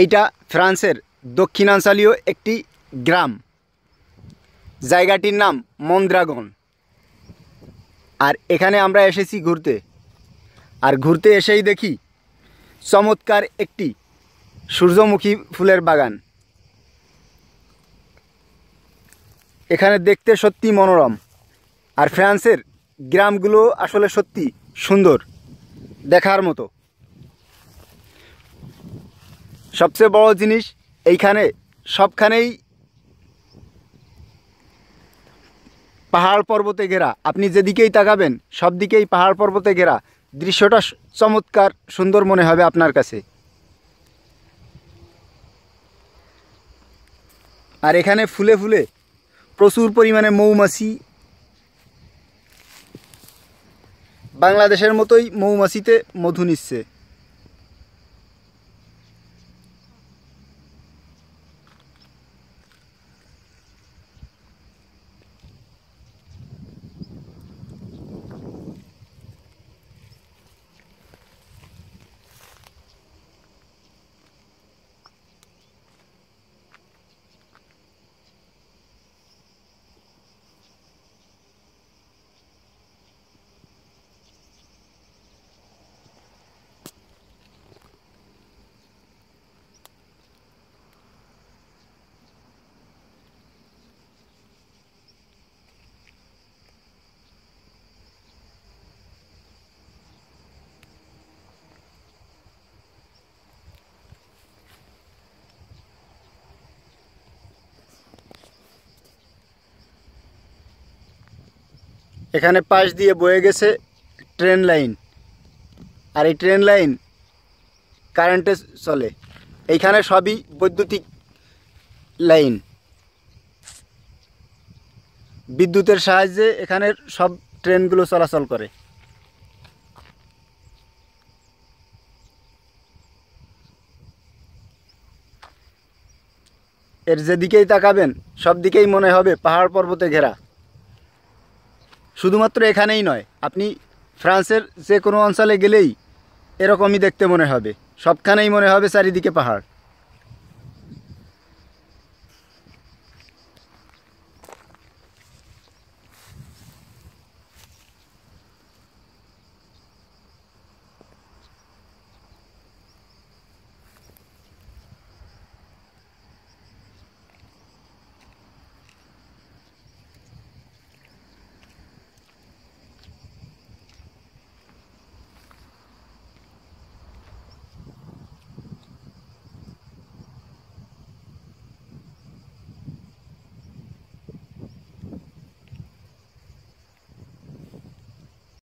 এইটা ফ্রান্সের দক্ষিণাঞ্চলীয় একটি গ্রাম জায়গাটির নাম মন্দ্রাগন আর এখানে আমরা এসেছি ঘুরতে আর ঘুরতে এসেই দেখি চমৎকার একটি সূর্যমুখী ফুলের বাগান এখানে দেখতে সত্যি মনোরম আর ফ্রান্সের গ্রামগুলো আসলে সত্যি সুন্দর দেখার মতো সবচেয়ে বড় জিনিস এইখানে সবখানেই পাহাড় পর্বতে ঘেরা আপনি যেদিকেই তাকাবেন সব দিকেই পাহাড় পর্বতে ঘেরা দৃশ্যটা চমৎকার সুন্দর মনে হবে আপনার কাছে আর এখানে ফুলে ফুলে প্রচুর পরিমাণে মৌমাছি বাংলাদেশের মতোই মৌমাছিতে মধু নিচ্ছে এখানে পাশ দিয়ে বয়ে গেছে ট্রেন লাইন আর এই ট্রেন লাইন কারেন্টে চলে এইখানে সবই বৈদ্যুতিক লাইন বিদ্যুতের সাহায্যে এখানে সব ট্রেনগুলো চলাচল করে এর যেদিকেই তাকাবেন সব দিকেই মনে হবে পাহাড় পর্বতে ঘেরা শুধুমাত্র এখানেই নয় আপনি ফ্রান্সের যে কোনো অঞ্চলে গেলেই এরকমই দেখতে মনে হবে সবখানেই মনে হবে চারিদিকে পাহাড়